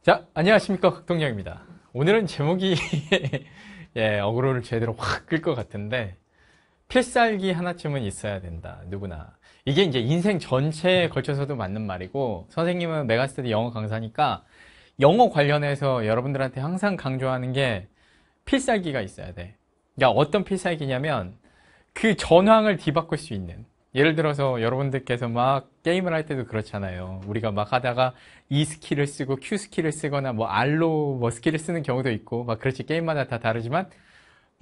자, 안녕하십니까. 극동영입니다 오늘은 제목이 예, 어그로를 제대로 확 끌 것 같은데 필살기 하나쯤은 있어야 된다. 누구나. 이게 이제 인생 전체에 걸쳐서도 맞는 말이고 선생님은 메가스터디 영어 강사니까 영어 관련해서 여러분들한테 항상 강조하는 게 필살기가 있어야 돼. 그러니까 어떤 필살기냐면 그 전황을 뒤바꿀 수 있는 예를 들어서 여러분들께서 막 게임을 할 때도 그렇잖아요. 우리가 막 하다가 E 스킬을 쓰고 Q 스킬을 쓰거나 뭐 R로 뭐 스킬을 쓰는 경우도 있고 막 그렇지 게임마다 다 다르지만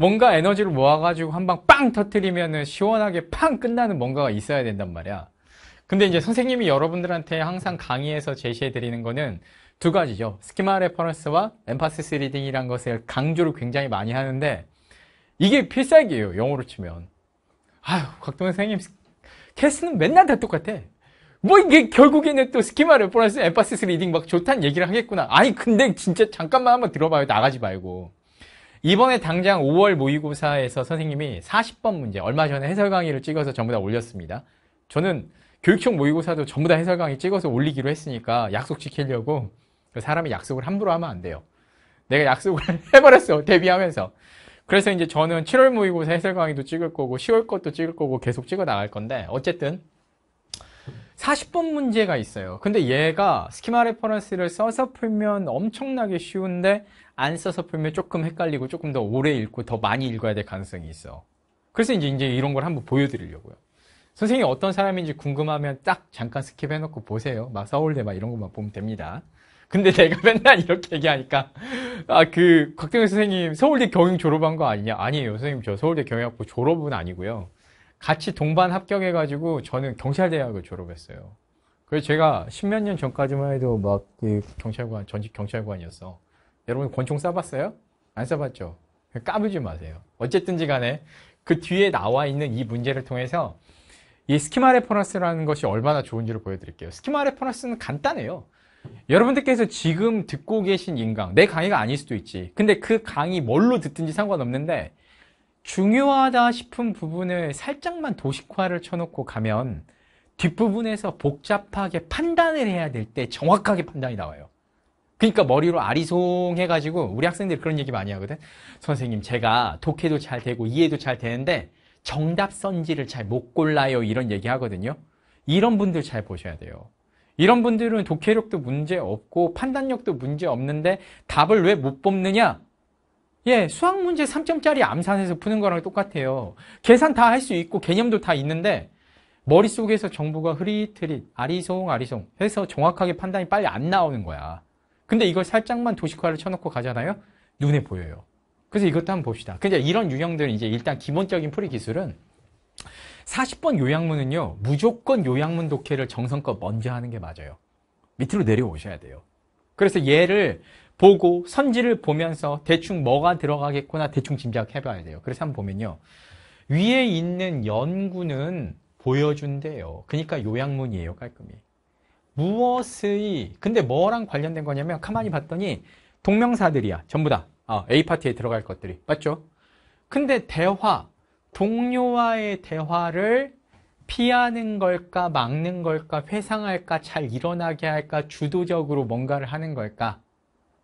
뭔가 에너지를 모아가지고 한 방 빵 터트리면은 시원하게 팡 끝나는 뭔가가 있어야 된단 말이야. 근데 이제 선생님이 여러분들한테 항상 강의에서 제시해 드리는 거는 두 가지죠. 스키마 레퍼런스와 엠파시스 리딩이란 것을 강조를 굉장히 많이 하는데 이게 필살기예요. 영어로 치면. 아유 곽동현 선생님 캐스는 맨날 다 똑같아. 뭐 이게 결국에는 또 스키마 레퍼런스 엠파시스 리딩 막 좋다는 얘기를 하겠구나. 아니 근데 진짜 잠깐만 한번 들어봐요. 나가지 말고. 이번에 당장 5월 모의고사에서 선생님이 40번 문제 얼마 전에 해설 강의를 찍어서 전부 다 올렸습니다. 저는 교육청 모의고사도 전부 다 해설 강의 찍어서 올리기로 했으니까 약속 지키려고 그 사람이 약속을 함부로 하면 안 돼요. 내가 약속을 해버렸어. 데뷔하면서. 그래서 이제 저는 7월 모의고사 해설 강의도 찍을 거고 10월 것도 찍을 거고 계속 찍어 나갈 건데 어쨌든 40번 문제가 있어요. 근데 얘가 스키마 레퍼런스를 써서 풀면 엄청나게 쉬운데 안 써서 풀면 조금 헷갈리고 조금 더 오래 읽고 더 많이 읽어야 될 가능성이 있어. 그래서 이제, 이제 이런 걸 한번 보여드리려고요. 선생님이 어떤 사람인지 궁금하면 딱 잠깐 스킵해놓고 보세요. 막 서울대 막 이런 것만 보면 됩니다. 근데 내가 맨날 이렇게 얘기하니까 아 그 곽정현 선생님 서울대 경영 졸업한 거 아니냐? 아니에요 선생님 저 서울대 경영학부 졸업은 아니고요. 같이 동반 합격해가지고 저는 경찰대학을 졸업했어요. 그래서 제가 십몇 년 전까지만 해도 막 그 경찰관 전직 경찰관이었어. 여러분 권총 쏴봤어요? 안 쏴봤죠? 까불지 마세요. 어쨌든지 간에 그 뒤에 나와 있는 이 문제를 통해서 이 스키마 레퍼런스라는 것이 얼마나 좋은지를 보여드릴게요. 스키마 레퍼런스는 간단해요. 여러분들께서 지금 듣고 계신 인강, 내 강의가 아닐 수도 있지. 근데 그 강의 뭘로 듣든지 상관없는데 중요하다 싶은 부분을 살짝만 도식화를 쳐놓고 가면 뒷부분에서 복잡하게 판단을 해야 될 때 정확하게 판단이 나와요. 그러니까 머리로 아리송해가지고 우리 학생들이 그런 얘기 많이 하거든. 선생님 제가 독해도 잘 되고 이해도 잘 되는데 정답 선지를 잘 못 골라요 이런 얘기 하거든요. 이런 분들 잘 보셔야 돼요. 이런 분들은 독해력도 문제 없고 판단력도 문제 없는데 답을 왜 못 뽑느냐? 예, 수학 문제 3점짜리 암산에서 푸는 거랑 똑같아요. 계산 다 할 수 있고 개념도 다 있는데 머릿속에서 정보가 흐릿흐릿 아리송아리송 해서 정확하게 판단이 빨리 안 나오는 거야. 근데 이걸 살짝만 도식화를 쳐놓고 가잖아요? 눈에 보여요. 그래서 이것도 한번 봅시다. 근데 이런 유형들은 이제 일단 기본적인 풀이 기술은 40번 요양문은요 무조건 요양문 독해를 정성껏 먼저 하는 게 맞아요 밑으로 내려오셔야 돼요 그래서 얘를 보고 선지를 보면서 대충 뭐가 들어가겠구나 대충 짐작해 봐야 돼요 그래서 한번 보면요 위에 있는 연구는 보여준대요 그러니까 요양문이에요 깔끔히 무엇의 근데 뭐랑 관련된 거냐면 가만히 봤더니 동명사들이야 전부 다 아, A파트에 들어갈 것들이 맞죠? 근데 대화 동료와의 대화를 피하는 걸까 막는 걸까 회상할까 잘 일어나게 할까 주도적으로 뭔가를 하는 걸까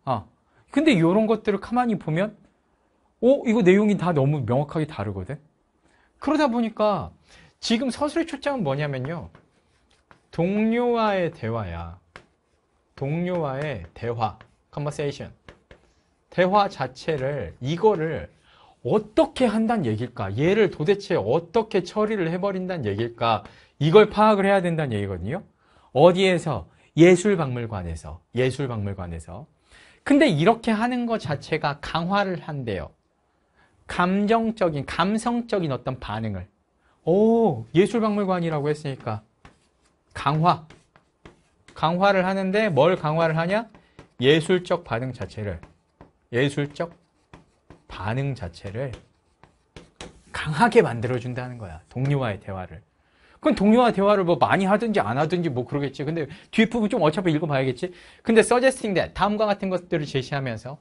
어. 근데 이런 것들을 가만히 보면 어 이거 내용이 다 너무 명확하게 다르거든 그러다 보니까 지금 서술의 초점은 뭐냐면요 동료와의 대화야 동료와의 대화 conversation 대화 자체를 이거를 어떻게 한다는 얘기일까? 얘를 도대체 어떻게 처리를 해버린다는 얘기일까? 이걸 파악을 해야 된다는 얘기거든요. 어디에서? 예술박물관에서. 예술박물관에서. 근데 이렇게 하는 것 자체가 강화를 한대요. 감정적인, 감성적인 어떤 반응을. 오, 예술박물관이라고 했으니까. 강화. 강화를 하는데 뭘 강화를 하냐? 예술적 반응 자체를. 예술적 반응 자체를 강하게 만들어준다는 거야. 동료와의 대화를. 그건 동료와 대화를 뭐 많이 하든지 안 하든지 뭐 그러겠지. 근데 뒷부분 좀 어차피 읽어봐야겠지. 근데 suggesting that, 다음과 같은 것들을 제시하면서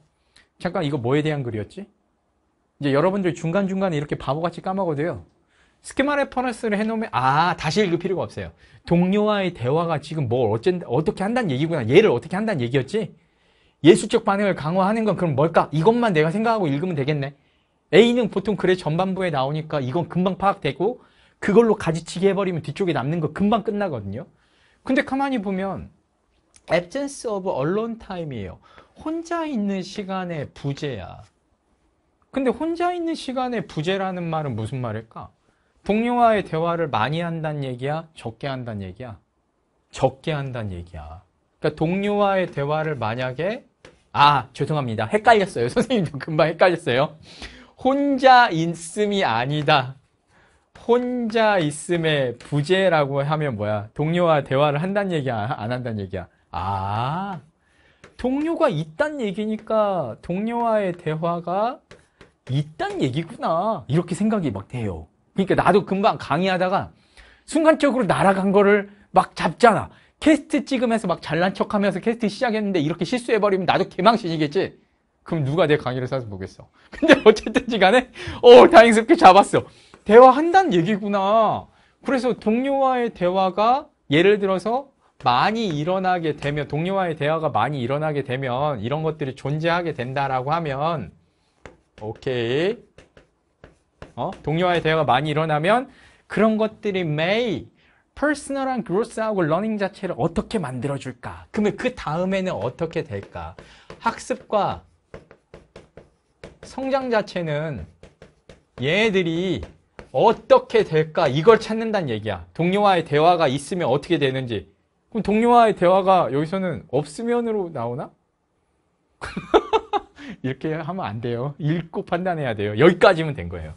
잠깐 이거 뭐에 대한 글이었지? 이제 여러분들 중간중간에 이렇게 바보같이 까먹어도요. 스키마 레퍼런스를 해놓으면 아 다시 읽을 필요가 없어요 동료와의 대화가 지금 뭘 어쩐 어떻게 한다는 얘기구나 얘를 어떻게 한다는 얘기였지 예술적 반응을 강화하는 건 그럼 뭘까? 이것만 내가 생각하고 읽으면 되겠네. A는 보통 글의 전반부에 나오니까 이건 금방 파악되고 그걸로 가지치기 해버리면 뒤쪽에 남는 거 금방 끝나거든요. 근데 가만히 보면 absence of alone time이에요. 혼자 있는 시간의 부재야. 근데 혼자 있는 시간의 부재라는 말은 무슨 말일까? 동료와의 대화를 많이 한다는 얘기야? 적게 한다는 얘기야? 적게 한다는 얘기야. 그러니까 동료와의 대화를 만약에 아, 죄송합니다. 헷갈렸어요. 선생님도 금방 헷갈렸어요. 혼자 있음이 아니다. 혼자 있음의 부재라고 하면 뭐야? 동료와 대화를 한다는 얘기야? 안 한다는 얘기야? 아, 동료가 있단 얘기니까 동료와의 대화가 있단 얘기구나. 이렇게 생각이 막 돼요. 그러니까 나도 금방 강의하다가 순간적으로 날아간 거를 막 잡잖아. 캐스트 찍으면서 막 잘난 척 하면서 캐스트 시작했는데 이렇게 실수해버리면 나도 개망신이겠지? 그럼 누가 내 강의를 사서 보겠어. 근데 어쨌든지 간에, 어, 다행스럽게 잡았어. 대화한다는 얘기구나. 그래서 동료와의 대화가 예를 들어서 많이 일어나게 되면, 동료와의 대화가 많이 일어나게 되면, 이런 것들이 존재하게 된다라고 하면, 오케이. 어? 동료와의 대화가 많이 일어나면, 그런 것들이 m a 퍼스널한 그로스하고 러닝 자체를 어떻게 만들어줄까? 그러면 그 다음에는 어떻게 될까? 학습과 성장 자체는 얘네들이 어떻게 될까? 이걸 찾는다는 얘기야. 동료와의 대화가 있으면 어떻게 되는지. 그럼 동료와의 대화가 여기서는 없으면으로 나오나? 이렇게 하면 안 돼요. 읽고 판단해야 돼요. 여기까지면 된 거예요.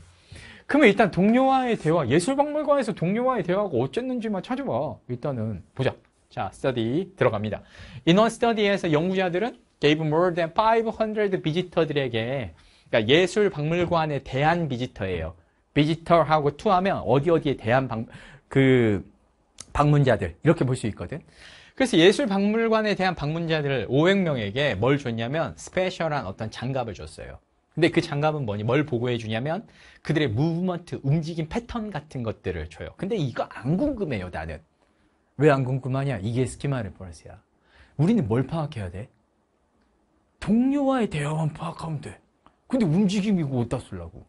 그러면 일단 동료와의 대화, 예술박물관에서 동료와의 대화가 어쨌는지만 찾아봐. 일단은 보자. 자, 스터디 들어갑니다. 인원 스터디에서 연구자들은 gave more than 500 비지터들에게 그러니까 예술 박물관에 대한 비지터예요. 비지터하고 투하면 어디 어디에 대한 방, 그 방문자들 이렇게 볼 수 있거든. 그래서 예술 박물관에 대한 방문자들 500명에게 뭘 줬냐면 스페셜한 어떤 장갑을 줬어요. 근데 그 장갑은 뭐니? 뭘 보고해 주냐면 그들의 무브먼트, 움직임 패턴 같은 것들을 줘요. 근데 이거 안 궁금해요, 나는. 왜 안 궁금하냐? 이게 스키마 레보런스야 우리는 뭘 파악해야 돼? 동료와의 대화만 파악하면 돼. 근데 움직임이고 어디다 쓰려고.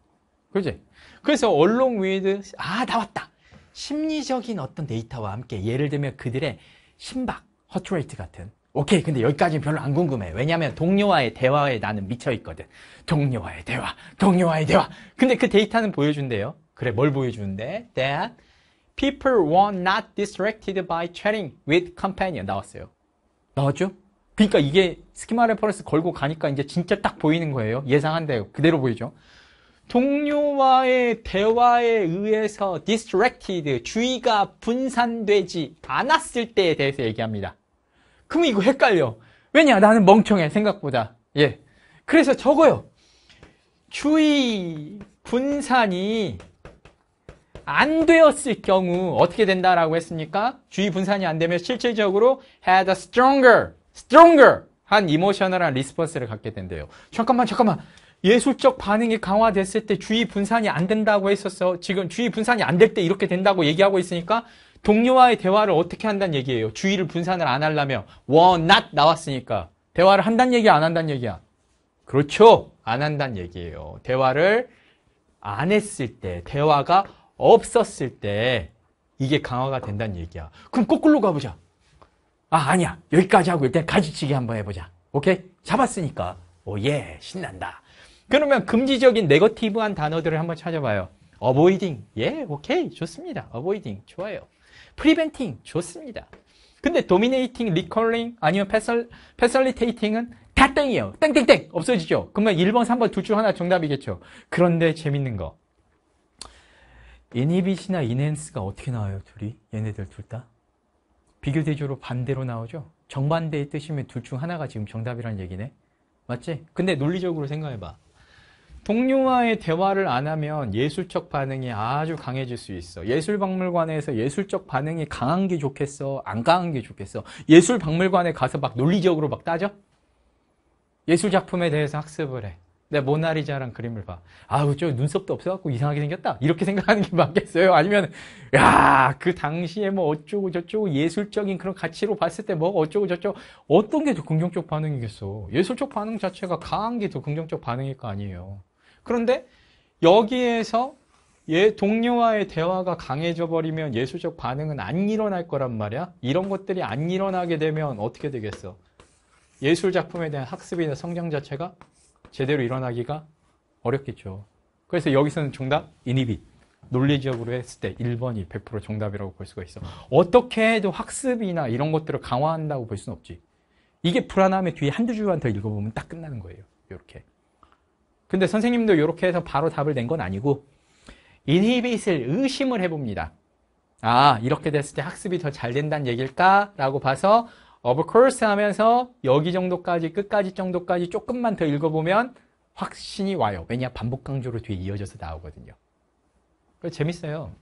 그지? 그래서 언론 위드 아 나왔다. 심리적인 어떤 데이터와 함께 예를 들면 그들의 심박, 허트레이트 같은 오케이 근데 여기까지는 별로 안 궁금해 왜냐면 동료와의 대화에 나는 미쳐있거든 동료와의 대화 동료와의 대화 근데 그 데이터는 보여준대요 그래 뭘 보여주는데 that people were not distracted by chatting with companion 나왔어요 나왔죠? 그러니까 이게 스키마 레퍼런스 걸고 가니까 이제 진짜 딱 보이는 거예요 예상한 대로 그대로 보이죠 동료와의 대화에 의해서 distracted 주의가 분산되지 않았을 때에 대해서 얘기합니다 그러면 이거 헷갈려. 왜냐? 나는 멍청해, 생각보다. 예. 그래서 적어요. 주의 분산이 안 되었을 경우 어떻게 된다라고 했습니까? 주의 분산이 안 되면 실질적으로 had a stronger, stronger 한 이모셔널한 리스폰스를 갖게 된대요. 잠깐만, 잠깐만. 예술적 반응이 강화됐을 때 주의 분산이 안 된다고 했었어. 지금 주의 분산이 안 될 때 이렇게 된다고 얘기하고 있으니까 동료와의 대화를 어떻게 한다는 얘기예요. 주의를 분산을 안 하려면 w a 나왔으니까 대화를 한다는 얘기 야안 한다는 얘기야. 그렇죠. 안 한다는 얘기예요. 대화를 안 했을 때 대화가 없었을 때 이게 강화가 된다는 얘기야. 그럼 거꾸로 가보자. 아 아니야 여기까지 하고 일단 가지치기 한번 해보자. 오케이 잡았으니까 오예 신난다. 그러면 금지적인 네거티브한 단어들을 한번 찾아봐요. 어보이딩 예 오케이 좋습니다. 어보이딩 좋아요. 프리벤팅 좋습니다. 근데 도미네이팅, 리컬링 아니면 패설, 패설리테이팅은 다 땡이에요. 땡땡땡 없어지죠. 그러면 1번, 3번 둘 중 하나 정답이겠죠. 그런데 재밌는 거. 이니빗이나 이넨스가 어떻게 나와요, 둘이? 얘네들 둘 다? 비교대조로 반대로 나오죠? 정반대의 뜻이면 둘 중 하나가 지금 정답이라는 얘기네. 맞지? 근데 논리적으로 생각해봐. 동료와의 대화를 안 하면 예술적 반응이 아주 강해질 수 있어. 예술 박물관에서 예술적 반응이 강한 게 좋겠어? 안 강한 게 좋겠어? 예술 박물관에 가서 막 논리적으로 막 따져? 예술 작품에 대해서 학습을 해. 내모나리자란 그림을 봐. 아우, 저 눈썹도 없어갖고 이상하게 생겼다. 이렇게 생각하는 게 맞겠어요? 아니면, 야, 그 당시에 뭐 어쩌고 저쩌고 예술적인 그런 가치로 봤을 때 뭐 어쩌고 저쩌고 어떤 게 더 긍정적 반응이겠어? 예술적 반응 자체가 강한 게 더 긍정적 반응일 거 아니에요. 그런데 여기에서 예, 동료와의 대화가 강해져 버리면 예술적 반응은 안 일어날 거란 말이야. 이런 것들이 안 일어나게 되면 어떻게 되겠어? 예술 작품에 대한 학습이나 성장 자체가 제대로 일어나기가 어렵겠죠. 그래서 여기서는 정답 인히비 논리적으로 했을 때 1번이 100% 정답이라고 볼 수가 있어. 어떻게 해도 학습이나 이런 것들을 강화한다고 볼 수는 없지. 이게 불안함의 뒤에 한두 줄만 더 읽어보면 딱 끝나는 거예요. 이렇게. 근데 선생님도 이렇게 해서 바로 답을 낸 건 아니고 인히비잇을 의심을 해봅니다. 아 이렇게 됐을 때 학습이 더 잘 된다는 얘길까 라고 봐서 of course 하면서 여기 정도까지 끝까지 정도까지 조금만 더 읽어보면 확신이 와요. 왜냐 반복 강조로 뒤에 이어져서 나오거든요. 재밌어요.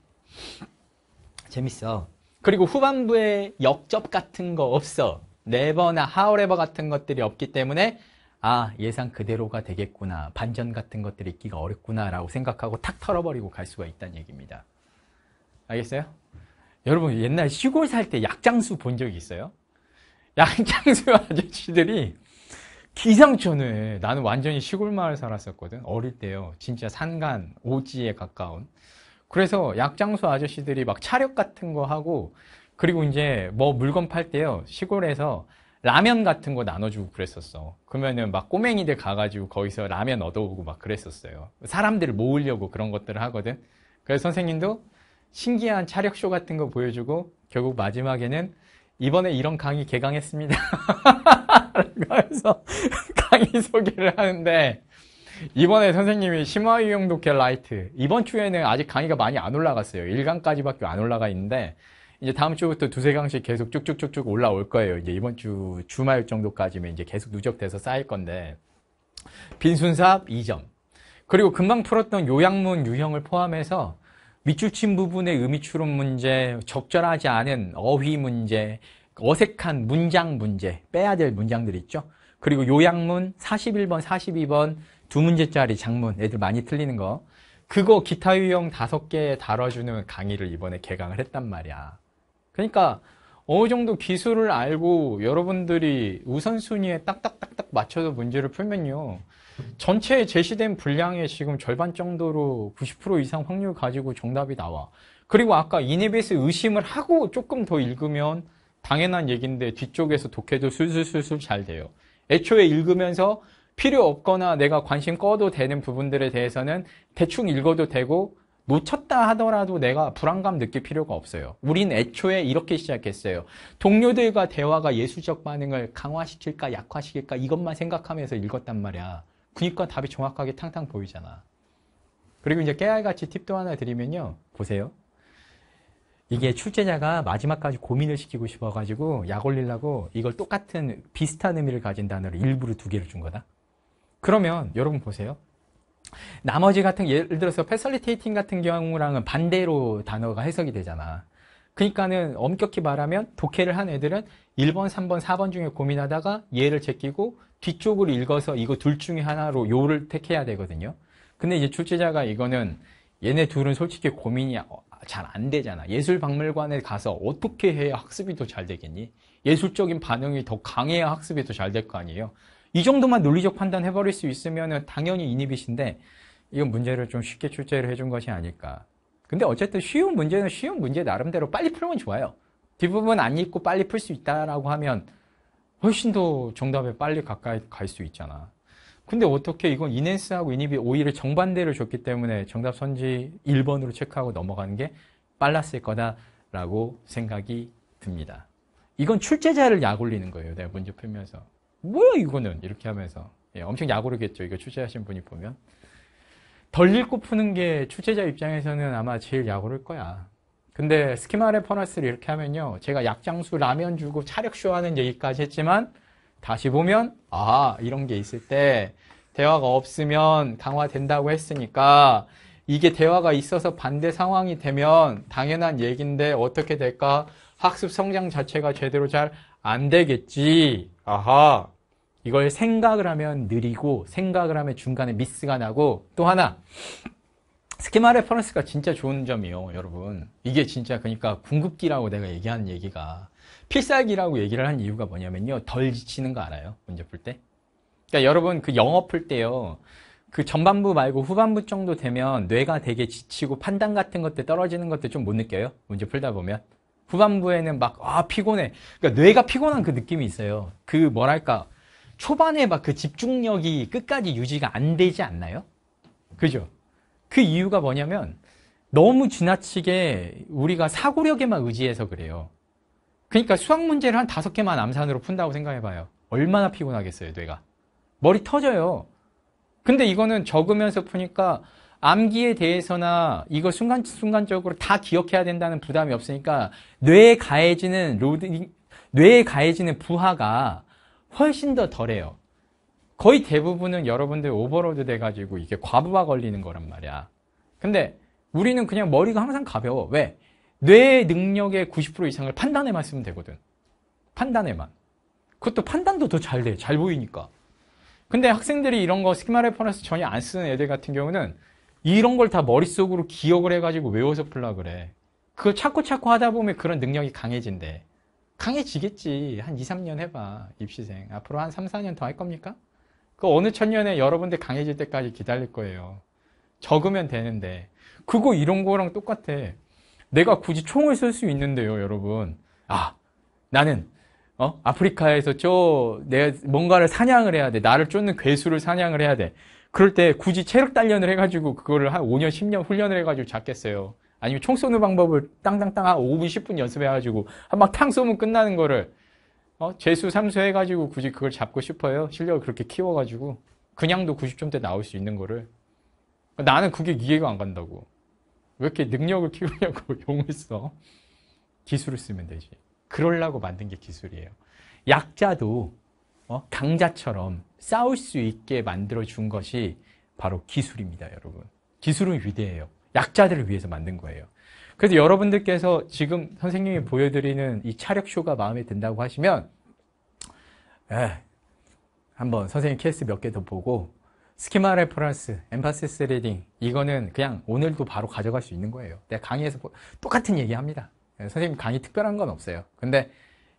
재밌어. 그리고 후반부에 역접 같은 거 없어. 네버나 하울레버 같은 것들이 없기 때문에 아 예상 그대로가 되겠구나 반전 같은 것들이 있기가 어렵구나 라고 생각하고 탁 털어버리고 갈 수가 있다는 얘기입니다 알겠어요? 여러분 옛날 시골 살 때 약장수 본 적 있어요? 약장수 아저씨들이 기상천외 나는 완전히 시골 마을 살았었거든 어릴 때요 진짜 산간 오지에 가까운 그래서 약장수 아저씨들이 막 차력 같은 거 하고 그리고 이제 뭐 물건 팔 때요 시골에서 라면 같은 거 나눠주고 그랬었어. 그러면은 막 꼬맹이들 가가지고 거기서 라면 얻어오고 막 그랬었어요. 사람들을 모으려고 그런 것들을 하거든. 그래서 선생님도 신기한 차력쇼 같은 거 보여주고 결국 마지막에는 이번에 이런 강의 개강했습니다. 그래서 강의 소개를 하는데 이번에 선생님이 심화유형 독해 라이트 이번 주에는 아직 강의가 많이 안 올라갔어요. 1강까지밖에 안 올라가 있는데 이제 다음 주부터 두세 강씩 계속 쭉쭉쭉쭉 올라올 거예요. 이제 이번 주 주말 정도까지면 이제 계속 누적돼서 쌓일 건데 빈순삽 2점 그리고 금방 풀었던 요양문 유형을 포함해서 밑줄친 부분의 의미 추론 문제, 적절하지 않은 어휘 문제, 어색한 문장 문제, 빼야 될 문장들 있죠. 그리고 요양문 41번, 42번 두 문제짜리 장문 애들 많이 틀리는 거 그거 기타 유형 5개 다뤄주는 강의를 이번에 개강을 했단 말이야. 그러니까 어느 정도 기술을 알고 여러분들이 우선순위에 딱딱딱딱 맞춰서 문제를 풀면요. 전체에 제시된 분량의 지금 절반 정도로 90% 이상 확률 가지고 정답이 나와. 그리고 아까 인앱에스 의심을 하고 조금 더 읽으면 당연한 얘기인데 뒤쪽에서 독해도 술술술술 잘 돼요. 애초에 읽으면서 필요 없거나 내가 관심 꺼도 되는 부분들에 대해서는 대충 읽어도 되고 놓쳤다 하더라도 내가 불안감 느낄 필요가 없어요. 우린 애초에 이렇게 시작했어요. 동료들과 대화가 예술적 반응을 강화시킬까 약화시킬까 이것만 생각하면서 읽었단 말이야. 그니까 답이 정확하게 탕탕 보이잖아. 그리고 이제 깨알같이 팁도 하나 드리면요. 보세요. 이게 출제자가 마지막까지 고민을 시키고 싶어가지고 약 올리려고 이걸 똑같은 비슷한 의미를 가진 단어를 일부러 두 개를 준 거다. 그러면 여러분 보세요. 나머지 같은 예를 들어서 패설리테이팅 같은 경우랑은 반대로 단어가 해석이 되잖아. 그러니까는 엄격히 말하면 독해를 한 애들은 1번, 3번, 4번 중에 고민하다가 얘를 제끼고 뒤쪽으로 읽어서 이거 둘 중에 하나로 요를 택해야 되거든요. 근데 이제 출제자가 이거는 얘네 둘은 솔직히 고민이 잘 안 되잖아. 예술박물관에 가서 어떻게 해야 학습이 더 잘 되겠니? 예술적인 반응이 더 강해야 학습이 더 잘 될 거 아니에요. 이 정도만 논리적 판단 해버릴 수 있으면 당연히 이니빗인데 이건 문제를 좀 쉽게 출제를 해준 것이 아닐까. 근데 어쨌든 쉬운 문제는 쉬운 문제 나름대로 빨리 풀면 좋아요. 뒷부분 안 읽고 빨리 풀 수 있다라고 하면 훨씬 더 정답에 빨리 가까이 갈 수 있잖아. 근데 어떻게 이건 이넨스하고 이니비 오히려 정반대로 줬기 때문에 정답 선지 1번으로 체크하고 넘어가는 게 빨랐을 거다라고 생각이 듭니다. 이건 출제자를 약 올리는 거예요. 내가 문제 풀면서. 뭐야 이거는 이렇게 하면서 예, 엄청 야구르겠죠. 이거 취재하신 분이 보면 덜 읽고 푸는 게 취재자 입장에서는 아마 제일 야구를 거야. 근데 스키마레 퍼너스를 이렇게 하면요. 제가 약장수 라면 주고 차력쇼 하는 얘기까지 했지만 다시 보면 아 이런 게 있을 때 대화가 없으면 강화된다고 했으니까 이게 대화가 있어서 반대 상황이 되면 당연한 얘기인데 어떻게 될까? 학습 성장 자체가 제대로 잘 안 되겠지. 아하. 이걸 생각을 하면 느리고 생각을 하면 중간에 미스가 나고 또 하나 스키마 레퍼런스가 진짜 좋은 점이요 여러분 이게 진짜 그러니까 궁극기라고 내가 얘기하는 얘기가 필살기라고 얘기를 한 이유가 뭐냐면요 덜 지치는 거 알아요 문제 풀때 그러니까 여러분 그 영어 풀 때요 그 전반부 말고 후반부 정도 되면 뇌가 되게 지치고 판단 같은 것들 떨어지는 것들 좀 못 느껴요 문제 풀다 보면 후반부에는 막 아 피곤해 그러니까 뇌가 피곤한 그 느낌이 있어요 그 뭐랄까 초반에 막 그 집중력이 끝까지 유지가 안 되지 않나요? 그죠? 그 이유가 뭐냐면 너무 지나치게 우리가 사고력에만 의지해서 그래요. 그러니까 수학 문제를 한 다섯 개만 암산으로 푼다고 생각해봐요. 얼마나 피곤하겠어요, 뇌가. 머리 터져요. 근데 이거는 적으면서 푸니까 암기에 대해서나 이거 순간순간적으로 다 기억해야 된다는 부담이 없으니까 뇌에 가해지는 로딩, 뇌에 가해지는 부하가 훨씬 더 덜해요. 거의 대부분은 여러분들 오버로드 돼가지고 이게 과부하 걸리는 거란 말이야. 근데 우리는 그냥 머리가 항상 가벼워. 왜? 뇌의 능력의 90% 이상을 판단에만 쓰면 되거든. 판단에만. 그것도 판단도 더 잘 돼. 잘 보이니까. 근데 학생들이 이런 거 스키마 레퍼런스 전혀 안 쓰는 애들 같은 경우는 이런 걸 다 머릿속으로 기억을 해가지고 외워서 풀라 그래. 그걸 차고차고 하다 보면 그런 능력이 강해진대. 강해지겠지. 한 2, 3년 해봐. 입시생. 앞으로 한 3, 4년 더 할 겁니까? 그 어느 천년에 여러분들 강해질 때까지 기다릴 거예요. 적으면 되는데. 그거 이런 거랑 똑같아. 내가 굳이 총을 쓸 수 있는데요, 여러분. 아, 나는, 어? 아프리카에서 저, 내, 가 뭔가를 사냥을 해야 돼. 나를 쫓는 괴수를 사냥을 해야 돼. 그럴 때 굳이 체력 단련을 해가지고 그거를 한 5년, 10년 훈련을 해가지고 잡겠어요. 아니면 총 쏘는 방법을 땅땅땅 한 5분, 10분 연습해가지고 한방 탕 쏘면 끝나는 거를 어? 재수, 삼수 해가지고 굳이 그걸 잡고 싶어요. 실력을 그렇게 키워가지고 그냥도 90점대 나올 수 있는 거를 나는 그게 이해가 안 간다고. 왜 이렇게 능력을 키우냐고 용을 써. 기술을 쓰면 되지. 그럴라고 만든 게 기술이에요. 약자도 어? 강자처럼 싸울 수 있게 만들어 준 것이 바로 기술입니다, 여러분. 기술은 위대해요. 약자들을 위해서 만든 거예요. 그래서 여러분들께서 지금 선생님이 보여드리는 이 차력쇼가 마음에 든다고 하시면 에 한번 선생님 케이스 몇 개 더 보고 스키마 레퍼런스, 엠파시스 리딩 이거는 그냥 오늘도 바로 가져갈 수 있는 거예요. 내가 강의에서 똑같은 얘기합니다. 선생님 강의 특별한 건 없어요. 근데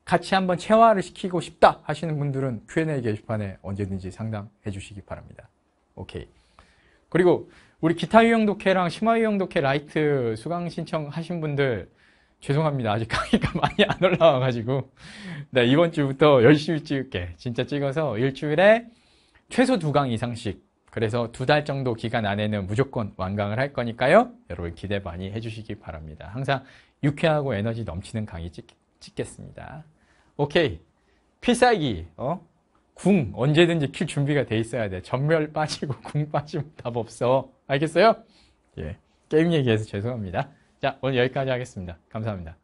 같이 한번 체화를 시키고 싶다 하시는 분들은 Q&A 게시판에 언제든지 상담해 주시기 바랍니다. 오케이. 그리고 우리 기타 유형 독해랑 심화 유형 독해 라이트 수강 신청하신 분들 죄송합니다. 아직 강의가 많이 안 올라와가지고 네, 이번 주부터 열심히 찍을게. 진짜 찍어서 일주일에 최소 두 강 이상씩 그래서 두 달 정도 기간 안에는 무조건 완강을 할 거니까요. 여러분 기대 많이 해주시기 바랍니다. 항상 유쾌하고 에너지 넘치는 강의 찍, 겠습니다 오케이. 필살기, 어? 궁 언제든지 킬 준비가 돼 있어야 돼. 전멸 빠지고 궁 빠지면 답 없어. 알겠어요? 예. 게임 얘기해서 죄송합니다. 자, 오늘 여기까지 하겠습니다. 감사합니다.